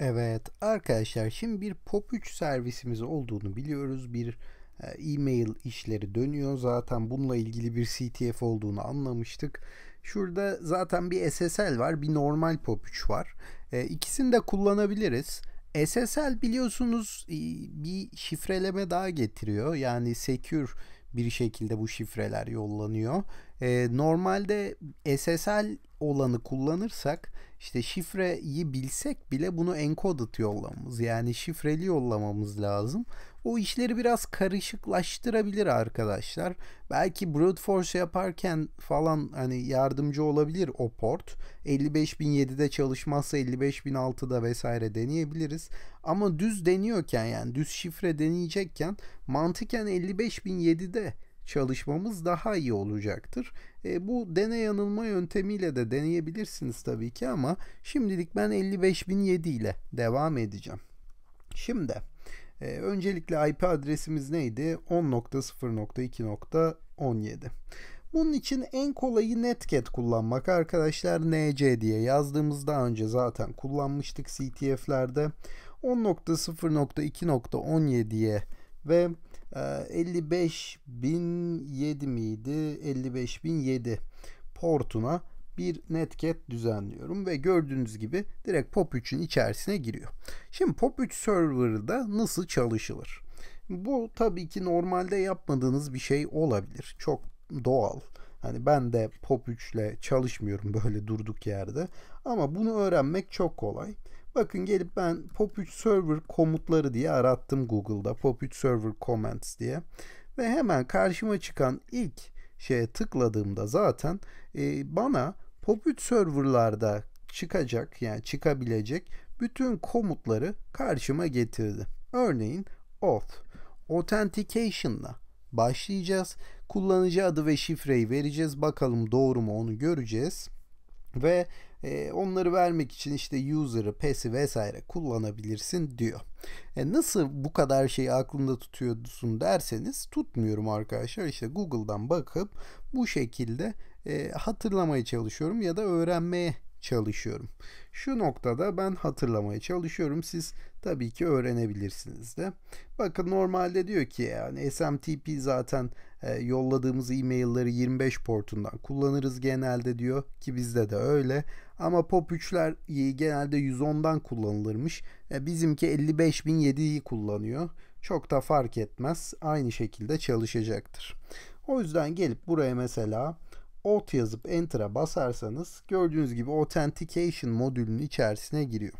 Evet arkadaşlar şimdi bir POP3 servisimiz olduğunu biliyoruz. Bir e, e-mail işleri dönüyor. Zaten bununla ilgili bir CTF olduğunu anlamıştık. Şurada zaten bir SSL var, bir normal POP3 var. E, ikisini de kullanabiliriz. SSL biliyorsunuz e, bir şifreleme daha getiriyor. Yani secure bir şekilde bu şifreler yollanıyor. E, normalde SSL olanı kullanırsak işte şifreyi bilsek bile bunu encoded yollamamız yani şifreli yollamamız lazım. Bu işleri biraz karışıklaştırabilir arkadaşlar. Belki brute force yaparken falan hani yardımcı olabilir o port. 55.007'de çalışmazsa 55.006'da vesaire deneyebiliriz. Ama düz deniyorken yani düz şifre deneyecekken mantıken 55.007'de çalışmamız daha iyi olacaktır. E, bu deney yanılma yöntemiyle de deneyebilirsiniz tabii ki ama şimdilik ben 55.007 ile devam edeceğim. Şimdi e, öncelikle IP adresimiz neydi? 10.0.2.17. Bunun için en kolayı netcat kullanmak arkadaşlar. NC diye yazdığımız daha önce zaten kullanmıştık CTF'lerde. 10.0.2.17'ye ve e, 55.007 miydi? 55.007 portuna bir netcat düzenliyorum ve gördüğünüz gibi direkt POP3'ün içerisine giriyor. Şimdi POP3 server'ı da nasıl çalışılır? Bu tabii ki normalde yapmadığınız bir şey olabilir. Çok doğal. Hani ben de POP3 ile çalışmıyorum böyle durduk yerde. Ama bunu öğrenmek çok kolay. Bakın gelip ben POP3 server komutları diye arattım Google'da. POP3 server commands diye. Ve hemen karşıma çıkan ilk şeye tıkladığımda zaten e, bana Hopbit serverlarda çıkacak yani çıkabilecek bütün komutları karşıma getirdi. Örneğin auth authentication'la başlayacağız. Kullanıcı adı ve şifreyi vereceğiz. Bakalım doğru mu onu göreceğiz. Ve e, onları vermek için işte user'ı, pass'i vesaire kullanabilirsin diyor. E, nasıl bu kadar şeyi aklında tutuyorsun derseniz tutmuyorum arkadaşlar. İşte Google'dan bakıp bu şekilde e, hatırlamaya çalışıyorum ya da öğrenmeye çalışıyorum. Şu noktada ben hatırlamaya çalışıyorum. Siz tabii ki öğrenebilirsiniz de. Bakın normalde diyor ki yani SMTP zaten e, yolladığımız e-mailleri 25 portundan kullanırız genelde diyor ki bizde de öyle. Ama POP3'ler genelde 110'dan kullanılırmış. E, bizimki 55.007'yi kullanıyor. Çok da fark etmez. Aynı şekilde çalışacaktır. O yüzden gelip buraya mesela auth yazıp enter'a basarsanız gördüğünüz gibi authentication modülünün içerisine giriyor.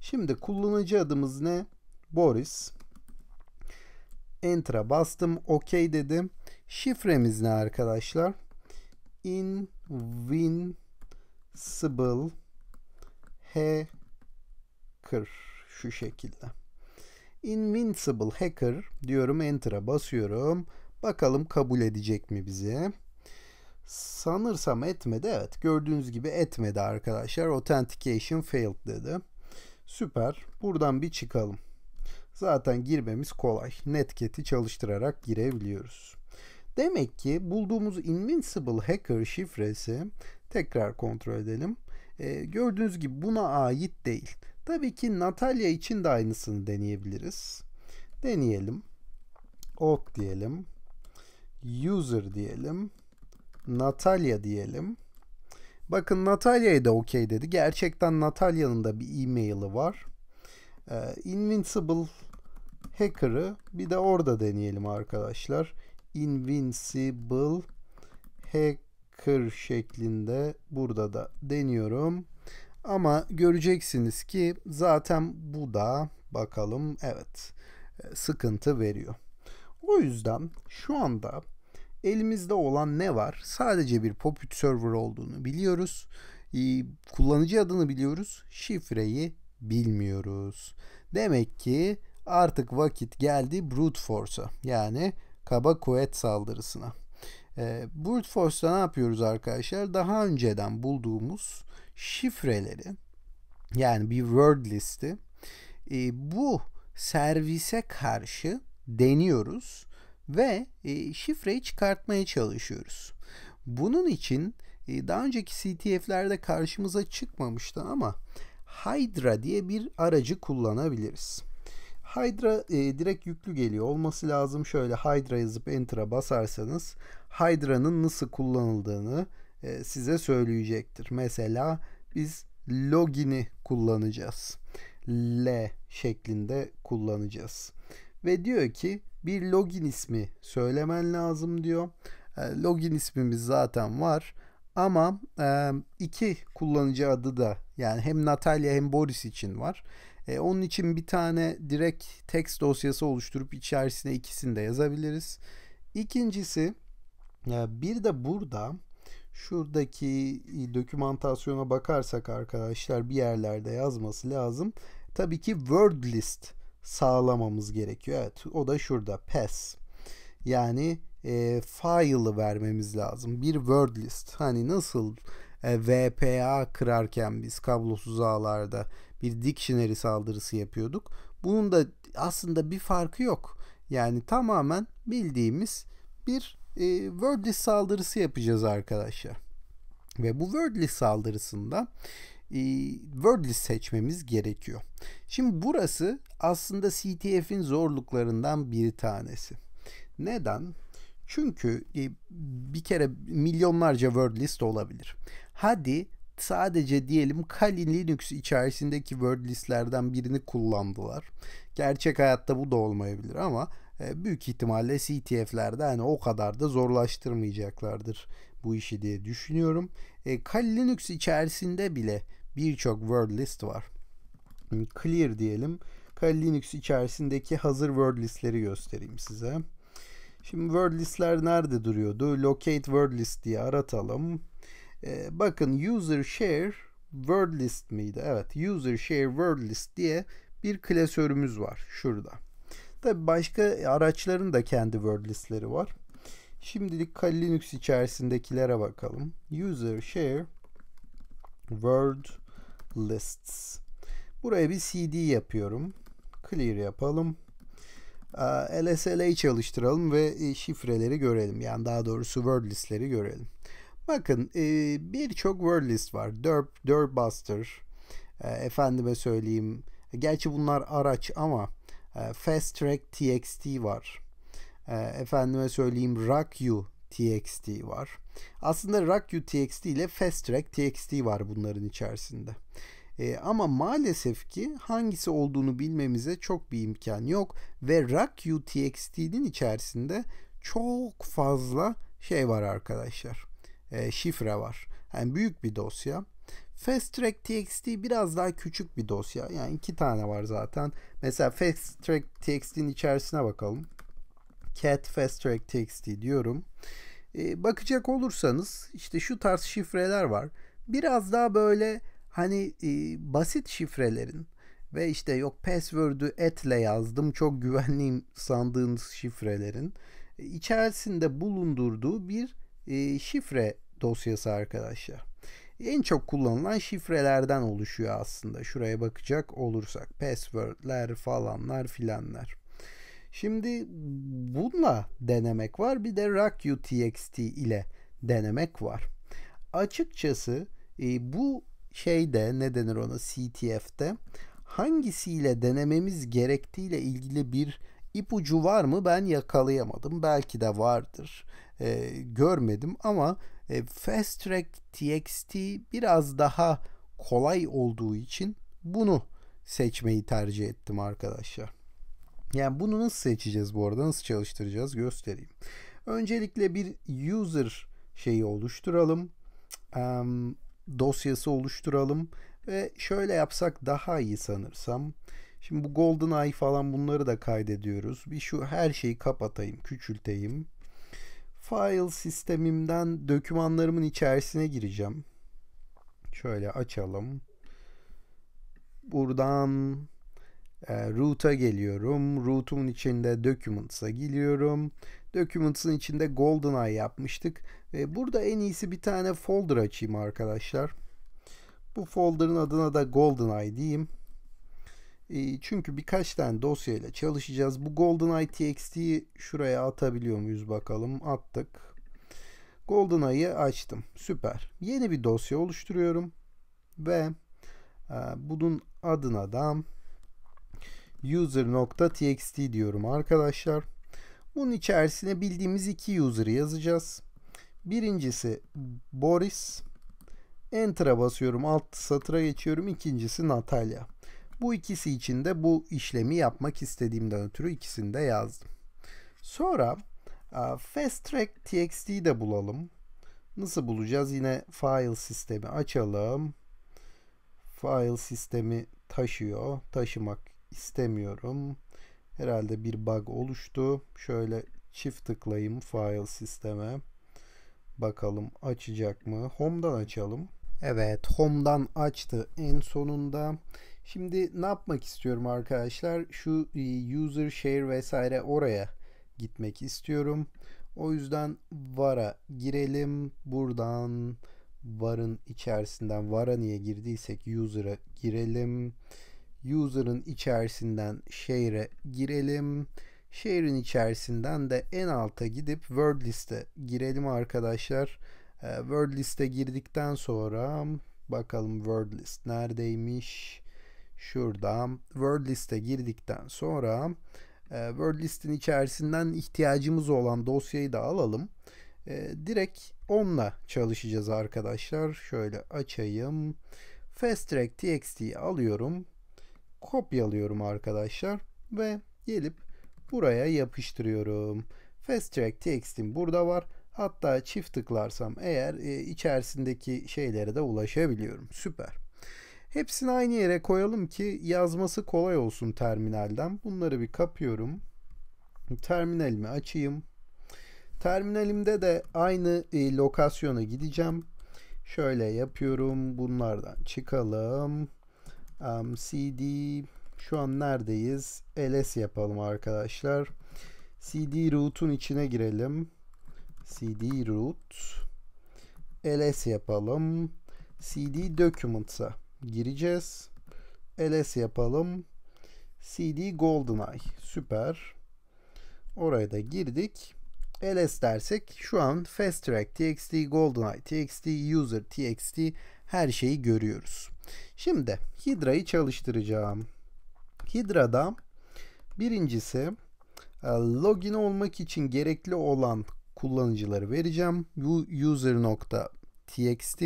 Şimdi kullanıcı adımız ne? Boris. Enter'a bastım. OK dedim. Şifremiz ne arkadaşlar? Invincible Hacker şu şekilde. Invincible Hacker diyorum. Enter'a basıyorum. Bakalım kabul edecek mi bizi? Sanırsam etmedi. Evet gördüğünüz gibi etmedi arkadaşlar. Authentication failed dedi. Süper. Buradan bir çıkalım. Zaten girmemiz kolay. Netket'i çalıştırarak girebiliyoruz. Demek ki bulduğumuz Invincible Hacker şifresi tekrar kontrol edelim. Ee, gördüğünüz gibi buna ait değil. Tabii ki Natalya için de aynısını deneyebiliriz. Deneyelim. Ok diyelim. User diyelim. Natalya diyelim. Bakın Natalya'ya da okey dedi. Gerçekten Natalya'nın da bir e-maili var. Ee, Invincible Hacker'ı bir de orada deneyelim arkadaşlar. Invincible Hacker şeklinde burada da deniyorum. Ama göreceksiniz ki zaten bu da bakalım evet e, sıkıntı veriyor. O yüzden şu anda Elimizde olan ne var? Sadece bir Puppet Server olduğunu biliyoruz. Ee, kullanıcı adını biliyoruz. Şifreyi bilmiyoruz. Demek ki artık vakit geldi brute force'a. Yani kaba kuvvet saldırısına. Ee, brute force'da ne yapıyoruz arkadaşlar? Daha önceden bulduğumuz şifreleri yani bir word listi ee, bu servise karşı deniyoruz ve e, şifreyi çıkartmaya çalışıyoruz. Bunun için e, daha önceki CTF'lerde karşımıza çıkmamıştı ama Hydra diye bir aracı kullanabiliriz. Hydra e, direkt yüklü geliyor. Olması lazım şöyle Hydra yazıp Enter'a basarsanız Hydra'nın nasıl kullanıldığını e, size söyleyecektir. Mesela biz login'i kullanacağız. L şeklinde kullanacağız ve diyor ki bir login ismi söylemen lazım diyor. E, login ismimiz zaten var ama e, iki kullanıcı adı da yani hem Natalya hem Boris için var. E, onun için bir tane direkt text dosyası oluşturup içerisine ikisini de yazabiliriz. İkincisi bir de burada şuradaki dokümantasyona bakarsak arkadaşlar bir yerlerde yazması lazım. Tabii ki word list sağlamamız gerekiyor. Evet o da şurada pass. Yani e, file'ı vermemiz lazım. Bir word list. Hani nasıl e, VPA kırarken biz kablosuz ağlarda bir dictionary saldırısı yapıyorduk. Bunun da aslında bir farkı yok. Yani tamamen bildiğimiz bir e, word list saldırısı yapacağız arkadaşlar. Ve bu word list saldırısında e, wordlist seçmemiz gerekiyor. Şimdi burası aslında CTF'in zorluklarından bir tanesi. Neden? Çünkü e, bir kere milyonlarca wordlist olabilir. Hadi sadece diyelim Kali Linux içerisindeki wordlistlerden birini kullandılar. Gerçek hayatta bu da olmayabilir ama e, büyük ihtimalle CTF'lerde hani o kadar da zorlaştırmayacaklardır bu işi diye düşünüyorum. E, Kali Linux içerisinde bile birçok word list var. E, clear diyelim. Kali Linux içerisindeki hazır word listleri göstereyim size. Şimdi word listler nerede duruyordu? Locate word list diye aratalım. Ee, bakın user share word list miydi? Evet user share word list diye bir klasörümüz var şurada. Tabi başka araçların da kendi word listleri var. Şimdilik Kali Linux içerisindekilere bakalım. User share word lists. Buraya bir CD yapıyorum. Clear yapalım. Ee, LSL'yi çalıştıralım ve e, şifreleri görelim. Yani daha doğrusu word listleri görelim. Bakın e, birçok word list var. Derp, Dirtbuster, e, efendime söyleyeyim. Gerçi bunlar araç ama Fast Track TXT var. E, efendime söyleyeyim Rakyu TXT var. Aslında Rakyu TXT ile Fast Track TXT var bunların içerisinde. E, ama maalesef ki hangisi olduğunu bilmemize çok bir imkan yok ve Rakyu TXT'nin içerisinde çok fazla şey var arkadaşlar. E, şifre var. Yani büyük bir dosya. Fast Track TXT biraz daha küçük bir dosya. Yani iki tane var zaten. Mesela Fast Track TXT'nin içerisine bakalım cat fast track txt diyorum. E, bakacak olursanız işte şu tarz şifreler var. Biraz daha böyle hani e, basit şifrelerin ve işte yok password'ü etle yazdım çok güvenliyim sandığınız şifrelerin e, içerisinde bulundurduğu bir e, şifre dosyası arkadaşlar. En çok kullanılan şifrelerden oluşuyor aslında. Şuraya bakacak olursak password'ler falanlar filanlar. Şimdi bununla denemek var. Bir de Rack UTXT ile denemek var. Açıkçası e, bu şeyde ne denir ona CTF'de hangisiyle denememiz gerektiğiyle ilgili bir ipucu var mı ben yakalayamadım. Belki de vardır. E, görmedim ama e, Fast Track TXT biraz daha kolay olduğu için bunu seçmeyi tercih ettim arkadaşlar. Yani bunu nasıl seçeceğiz bu arada? Nasıl çalıştıracağız? Göstereyim. Öncelikle bir user şeyi oluşturalım. Um, dosyası oluşturalım. Ve şöyle yapsak daha iyi sanırsam. Şimdi bu Golden Eye falan bunları da kaydediyoruz. Bir şu her şeyi kapatayım, küçülteyim. File sistemimden dokümanlarımın içerisine gireceğim. Şöyle açalım. Buradan e, root'a geliyorum. rootun içinde Documents'a geliyorum. Documents'ın içinde GoldenEye yapmıştık. E, burada en iyisi bir tane folder açayım arkadaşlar. Bu folder'ın adına da GoldenEye diyeyim. E, çünkü birkaç tane dosyayla çalışacağız. Bu GoldenEye TXT'yi şuraya atabiliyor muyuz bakalım. Attık. GoldenEye'ı açtım. Süper. Yeni bir dosya oluşturuyorum. Ve e, bunun adına da user.txt diyorum arkadaşlar. Bunun içerisine bildiğimiz iki user'ı yazacağız. Birincisi Boris. Enter'a basıyorum. Alt satıra geçiyorum. İkincisi Natalya. Bu ikisi için de bu işlemi yapmak istediğimden ötürü ikisini de yazdım. Sonra e, fast de bulalım. Nasıl bulacağız? Yine file sistemi açalım. File sistemi taşıyor. Taşımak istemiyorum. Herhalde bir bug oluştu. Şöyle çift tıklayayım file sisteme. Bakalım açacak mı? Home'dan açalım. Evet Home'dan açtı en sonunda. Şimdi ne yapmak istiyorum arkadaşlar? Şu e, user share vesaire oraya gitmek istiyorum. O yüzden VAR'a girelim. Buradan VAR'ın içerisinden VAR'a niye girdiysek user'a girelim user'ın içerisinden share'e girelim. Share'in içerisinden de en alta gidip word liste girelim arkadaşlar. Ee, word liste girdikten sonra bakalım word list neredeymiş? Şurada word liste girdikten sonra e, word listin içerisinden ihtiyacımız olan dosyayı da alalım. E, direkt onunla çalışacağız arkadaşlar. Şöyle açayım. Fast Track TXT'yi alıyorum kopyalıyorum arkadaşlar ve gelip buraya yapıştırıyorum. Fast Track textim burada var. Hatta çift tıklarsam eğer e, içerisindeki şeylere de ulaşabiliyorum. Süper. Hepsini aynı yere koyalım ki yazması kolay olsun terminalden. Bunları bir kapıyorum. Terminalimi açayım. Terminalimde de aynı e, lokasyona gideceğim. Şöyle yapıyorum. Bunlardan çıkalım. Um, CD şu an neredeyiz? ls yapalım arkadaşlar. cd root'un içine girelim. cd root ls yapalım. cd documents'a gireceğiz. ls yapalım. cd goldeneye süper. Oraya da girdik. ls dersek şu an fast track txt goldeneye txt user txt her şeyi görüyoruz. Şimdi Hidra'yı çalıştıracağım. Hidra'da birincisi e, login olmak için gerekli olan kullanıcıları vereceğim. user.txt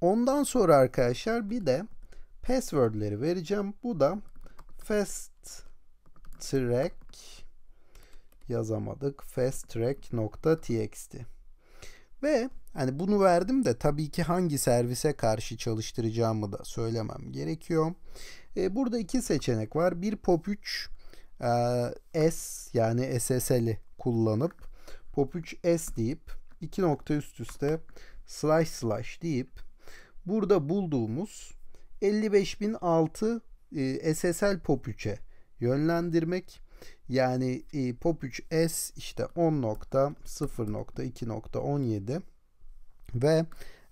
Ondan sonra arkadaşlar bir de password'leri vereceğim. Bu da fast track yazamadık. fasttrack.txt Ve Hani bunu verdim de tabii ki hangi servise karşı çalıştıracağımı da söylemem gerekiyor. E, burada iki seçenek var. Bir POP3 e, S yani SSL'i kullanıp POP3 S deyip iki nokta üst üste slash slash deyip burada bulduğumuz 55006 e, SSL POP3'e yönlendirmek. Yani e, POP3S işte 10.0.2.17 ve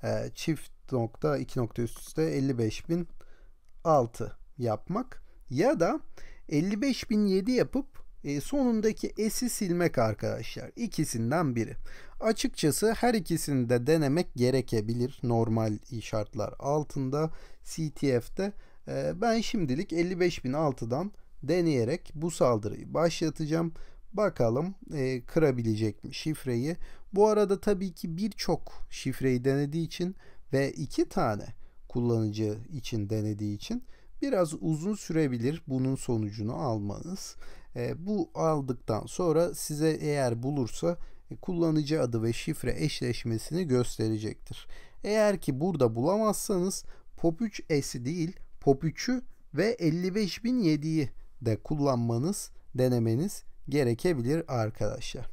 e, çift nokta iki nokta üst üste 55.006 yapmak ya da 55.007 yapıp e, sonundaki S'i silmek arkadaşlar. ikisinden biri. Açıkçası her ikisini de denemek gerekebilir normal şartlar altında CTF'de. E, ben şimdilik 55.006'dan deneyerek bu saldırıyı başlatacağım. Bakalım e, kırabilecek mi şifreyi? Bu arada tabii ki birçok şifreyi denediği için ve iki tane kullanıcı için denediği için biraz uzun sürebilir bunun sonucunu almanız. E, bu aldıktan sonra size eğer bulursa e, kullanıcı adı ve şifre eşleşmesini gösterecektir. Eğer ki burada bulamazsanız POP3S'i değil POP3'ü ve 55007'yi de kullanmanız, denemeniz gerekebilir arkadaşlar.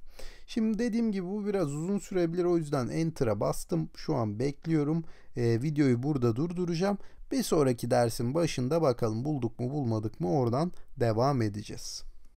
Şimdi dediğim gibi bu biraz uzun sürebilir o yüzden enter'a bastım. Şu an bekliyorum. E, videoyu burada durduracağım. Bir sonraki dersin başında bakalım bulduk mu bulmadık mı oradan devam edeceğiz.